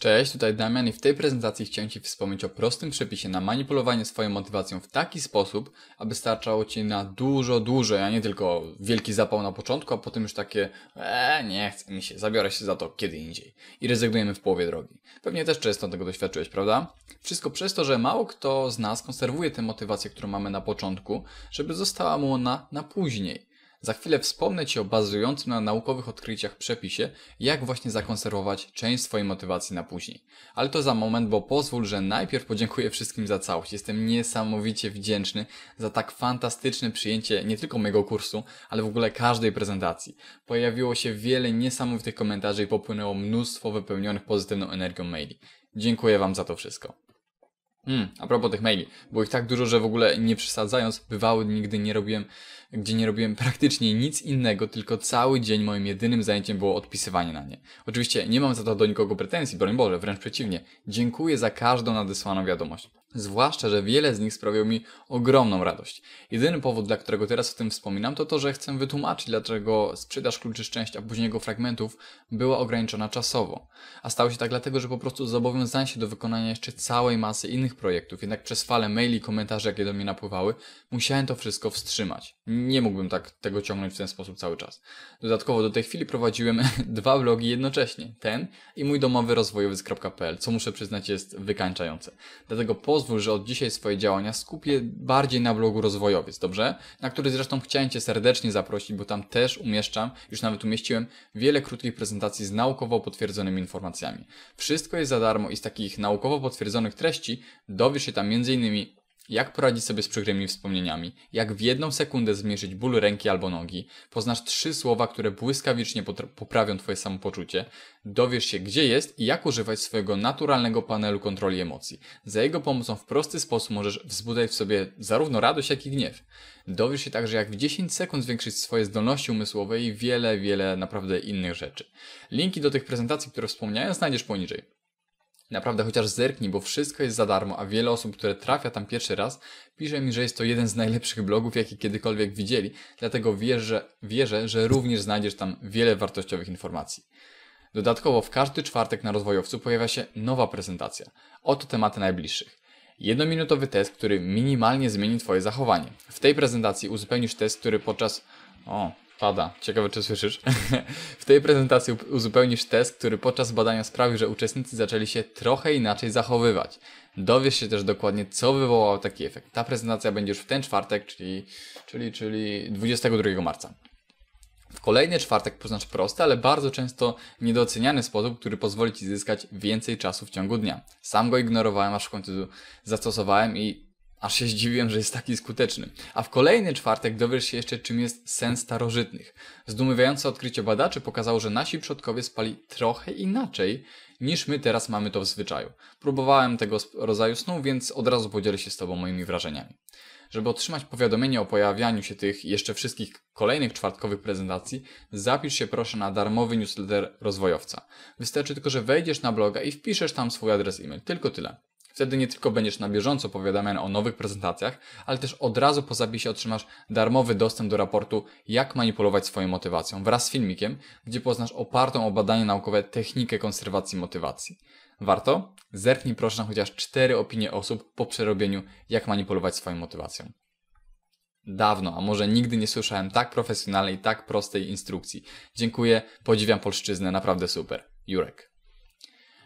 Cześć, tutaj Damian i w tej prezentacji chciałem Ci wspomnieć o prostym przepisie na manipulowanie swoją motywacją w taki sposób, aby starczało Ci na dużo, dłużej, a nie tylko wielki zapał na początku, a potem już takie eee, nie chce mi się, zabiorę się za to kiedy indziej i rezygnujemy w połowie drogi. Pewnie też często tego doświadczyłeś, prawda? Wszystko przez to, że mało kto z nas konserwuje tę motywację, którą mamy na początku, żeby została mu ona na później. Za chwilę wspomnę Ci o bazującym na naukowych odkryciach przepisie, jak właśnie zakonserwować część swojej motywacji na później. Ale to za moment, bo pozwól, że najpierw podziękuję wszystkim za całość. Jestem niesamowicie wdzięczny za tak fantastyczne przyjęcie nie tylko mojego kursu, ale w ogóle każdej prezentacji. Pojawiło się wiele niesamowitych komentarzy i popłynęło mnóstwo wypełnionych pozytywną energią maili. Dziękuję Wam za to wszystko. Mm, a propos tych maili, było ich tak dużo, że w ogóle nie przesadzając, bywały nigdy nie robiłem, gdzie nie robiłem praktycznie nic innego, tylko cały dzień moim jedynym zajęciem było odpisywanie na nie. Oczywiście nie mam za to do nikogo pretensji, broń Boże, wręcz przeciwnie. Dziękuję za każdą nadesłaną wiadomość. Zwłaszcza, że wiele z nich sprawiło mi ogromną radość. Jedyny powód, dla którego teraz o tym wspominam, to to, że chcę wytłumaczyć, dlaczego sprzedaż kluczy szczęścia, a później jego fragmentów, była ograniczona czasowo. A stało się tak dlatego, że po prostu zobowiązałem się do wykonania jeszcze całej masy innych projektów, jednak przez fale maili komentarzy, jakie do mnie napływały, musiałem to wszystko wstrzymać. Nie mógłbym tak tego ciągnąć w ten sposób cały czas. Dodatkowo do tej chwili prowadziłem dwa vlogi jednocześnie, ten i mój domowy rozwojowy.pl, co muszę przyznać jest wykańczające. Dlatego po pozwól, że od dzisiaj swoje działania skupię bardziej na blogu rozwojowiec, dobrze? Na który zresztą chciałem Cię serdecznie zaprosić, bo tam też umieszczam, już nawet umieściłem wiele krótkich prezentacji z naukowo potwierdzonymi informacjami. Wszystko jest za darmo i z takich naukowo potwierdzonych treści dowiesz się tam m.in. Jak poradzić sobie z przykrymi wspomnieniami? Jak w jedną sekundę zmierzyć ból ręki albo nogi? Poznasz trzy słowa, które błyskawicznie poprawią Twoje samopoczucie. Dowiesz się, gdzie jest i jak używać swojego naturalnego panelu kontroli emocji. Za jego pomocą w prosty sposób możesz wzbudzać w sobie zarówno radość, jak i gniew. Dowiesz się także, jak w 10 sekund zwiększyć swoje zdolności umysłowe i wiele, wiele naprawdę innych rzeczy. Linki do tych prezentacji, które wspomniałem, znajdziesz poniżej. Naprawdę chociaż zerknij, bo wszystko jest za darmo, a wiele osób, które trafia tam pierwszy raz, pisze mi, że jest to jeden z najlepszych blogów, jaki kiedykolwiek widzieli, dlatego wierzę, wierzę że również znajdziesz tam wiele wartościowych informacji. Dodatkowo w każdy czwartek na rozwojowcu pojawia się nowa prezentacja. Oto tematy najbliższych. Jednominutowy test, który minimalnie zmieni Twoje zachowanie. W tej prezentacji uzupełnisz test, który podczas... O, Pada, ciekawe czy słyszysz. w tej prezentacji uzupełnisz test, który podczas badania sprawił, że uczestnicy zaczęli się trochę inaczej zachowywać. Dowiesz się też dokładnie, co wywołał taki efekt. Ta prezentacja będzie już w ten czwartek, czyli, czyli, czyli 22 marca. W kolejny czwartek poznasz prosty, ale bardzo często niedoceniany sposób, który pozwoli Ci zyskać więcej czasu w ciągu dnia. Sam go ignorowałem, aż w końcu zastosowałem i Aż się zdziwiłem, że jest taki skuteczny. A w kolejny czwartek dowiesz się jeszcze, czym jest sen starożytnych. Zdumiewające odkrycie badaczy pokazało, że nasi przodkowie spali trochę inaczej niż my teraz mamy to w zwyczaju. Próbowałem tego rodzaju snu, więc od razu podzielę się z Tobą moimi wrażeniami. Żeby otrzymać powiadomienie o pojawianiu się tych jeszcze wszystkich kolejnych czwartkowych prezentacji, zapisz się proszę na darmowy newsletter rozwojowca. Wystarczy tylko, że wejdziesz na bloga i wpiszesz tam swój adres e-mail. Tylko tyle. Wtedy nie tylko będziesz na bieżąco powiadamiany o nowych prezentacjach, ale też od razu po zapisie otrzymasz darmowy dostęp do raportu Jak manipulować swoją motywacją wraz z filmikiem, gdzie poznasz opartą o badania naukowe technikę konserwacji motywacji. Warto? Zerknij proszę na chociaż cztery opinie osób po przerobieniu Jak manipulować swoją motywacją. Dawno, a może nigdy nie słyszałem tak profesjonalnej, tak prostej instrukcji. Dziękuję, podziwiam polszczyznę, naprawdę super. Jurek.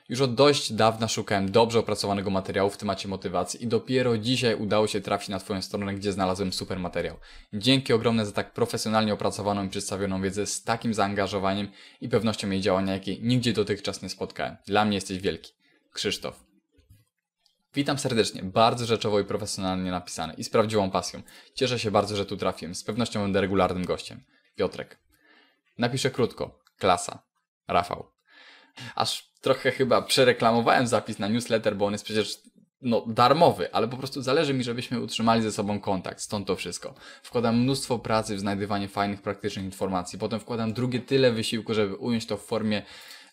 Już od dość dawna szukałem dobrze opracowanego materiału w temacie motywacji i dopiero dzisiaj udało się trafić na Twoją stronę, gdzie znalazłem super materiał. Dzięki ogromne za tak profesjonalnie opracowaną i przedstawioną wiedzę z takim zaangażowaniem i pewnością jej działania, jakiej nigdzie dotychczas nie spotkałem. Dla mnie jesteś wielki. Krzysztof. Witam serdecznie, bardzo rzeczowo i profesjonalnie napisane i z prawdziwą pasją. Cieszę się bardzo, że tu trafiłem. Z pewnością będę regularnym gościem. Piotrek. Napiszę krótko. Klasa. Rafał aż trochę chyba przereklamowałem zapis na newsletter, bo on jest przecież no, darmowy, ale po prostu zależy mi, żebyśmy utrzymali ze sobą kontakt, stąd to wszystko. Wkładam mnóstwo pracy w znajdywanie fajnych, praktycznych informacji, potem wkładam drugie tyle wysiłku, żeby ująć to w formie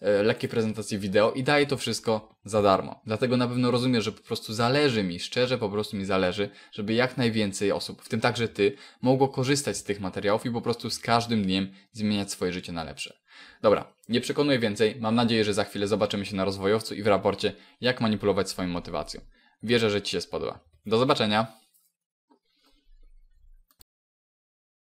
E, lekkie prezentacje wideo i daję to wszystko za darmo. Dlatego na pewno rozumiem, że po prostu zależy mi, szczerze po prostu mi zależy, żeby jak najwięcej osób, w tym także ty, mogło korzystać z tych materiałów i po prostu z każdym dniem zmieniać swoje życie na lepsze. Dobra, nie przekonuję więcej. Mam nadzieję, że za chwilę zobaczymy się na rozwojowcu i w raporcie, jak manipulować swoją motywacją. Wierzę, że Ci się spodoba. Do zobaczenia!